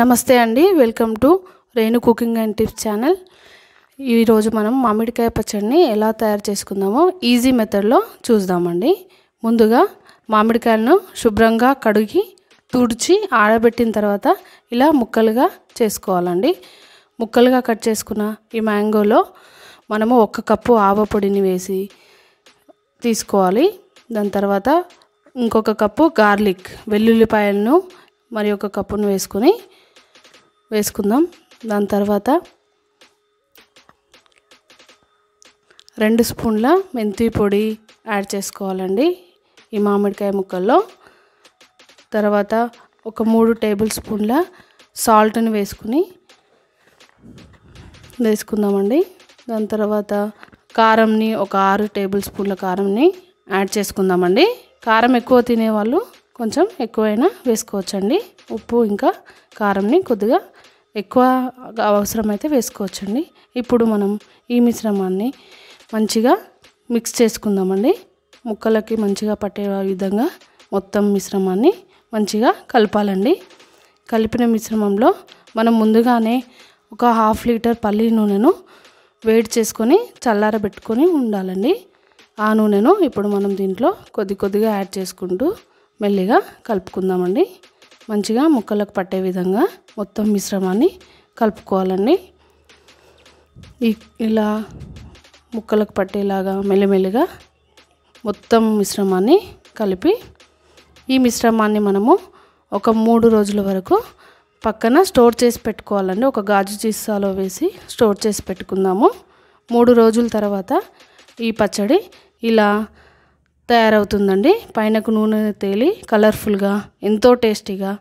నమస్తే అండి welcome to Renu cooking and tips channel ఈరోజు మనం మామిడికాయ పచ్చడిని ఎలా తయారు చేసుకుందామో ఈజీ మెథడ్లో చూద్దామండి ముందుగా మామిడికాయలను శుభ్రంగా కడిగి తుడిచి ఆడబెట్టిన తర్వాత ఇలా ముక్కలుగా చేసుకోవాలండి ముక్కలుగా కట్ చేసుకున్న ఈ మ్యాంగోలో మనము ఒక కప్పు ఆవపొడిని వేసి తీసుకోవాలి దాని తర్వాత ఇంకొక కప్పు గార్లిక్ వెల్లుల్లిపాయలను మరి ఒక కప్పును వేసుకొని వేసుకుందాం దాని తర్వాత రెండు స్పూన్ల మెంతి పొడి యాడ్ చేసుకోవాలండి ఈ మామిడికాయ ముక్కల్లో తర్వాత ఒక మూడు టేబుల్ స్పూన్ల సాల్ట్ని వేసుకుని వేసుకుందామండి దాని తర్వాత కారంని ఒక ఆరు టేబుల్ స్పూన్ల కారంని యాడ్ చేసుకుందామండి కారం ఎక్కువ తినేవాళ్ళు కొంచెం ఎక్కువైనా వేసుకోవచ్చండి ఉప్పు ఇంకా కారంని కొద్దిగా ఎక్కువ అవసరమైతే వేసుకోవచ్చండి ఇప్పుడు మనం ఈ మిశ్రమాన్ని మంచిగా మిక్స్ చేసుకుందామండి ముక్కలకి మంచిగా పట్టే విధంగా మొత్తం మిశ్రమాన్ని మంచిగా కలపాలండి కలిపిన మిశ్రమంలో మనం ముందుగానే ఒక హాఫ్ లీటర్ పల్లి నూనెను వేడి చేసుకొని చల్లారబెట్టుకొని ఉండాలండి ఆ నూనెను ఇప్పుడు మనం దీంట్లో కొద్ది కొద్దిగా యాడ్ చేసుకుంటూ మెల్లిగా కలుపుకుందామండి మంచిగా ముక్కలకు పట్టే విధంగా మొత్తం మిశ్రమాన్ని కలుపుకోవాలండి ఇలా ముక్కలకు పట్టేలాగా మెల్లిమెల్లిగా మొత్తం మిశ్రమాన్ని కలిపి ఈ మిశ్రమాన్ని మనము ఒక మూడు రోజుల వరకు పక్కన స్టోర్ చేసి పెట్టుకోవాలండి ఒక గాజు చీసాలో వేసి స్టోర్ చేసి పెట్టుకుందాము మూడు రోజుల తర్వాత ఈ పచ్చడి ఇలా తయారవుతుందండి పైనకు నూనె తేలి కలర్ఫుల్గా ఎంతో టేస్టీగా